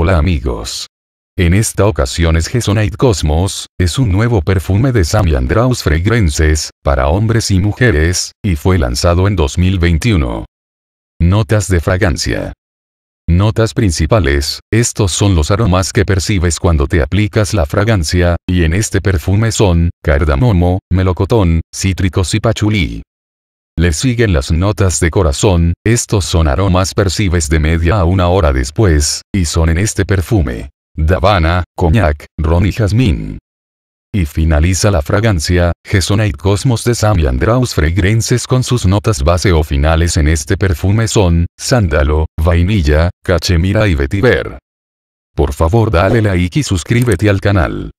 Hola amigos. En esta ocasión es Gesonite Cosmos, es un nuevo perfume de Sammy Andraus Fragrances, para hombres y mujeres, y fue lanzado en 2021. Notas de fragancia. Notas principales, estos son los aromas que percibes cuando te aplicas la fragancia, y en este perfume son, cardamomo, melocotón, cítricos y pachulí. Le siguen las notas de corazón, estos son aromas percibes de media a una hora después, y son en este perfume. Davana, coñac, ron y jazmín. Y finaliza la fragancia, jesonite Cosmos de Samian Andraus Fragrances con sus notas base o finales en este perfume son, sándalo, vainilla, cachemira y vetiver. Por favor dale like y suscríbete al canal.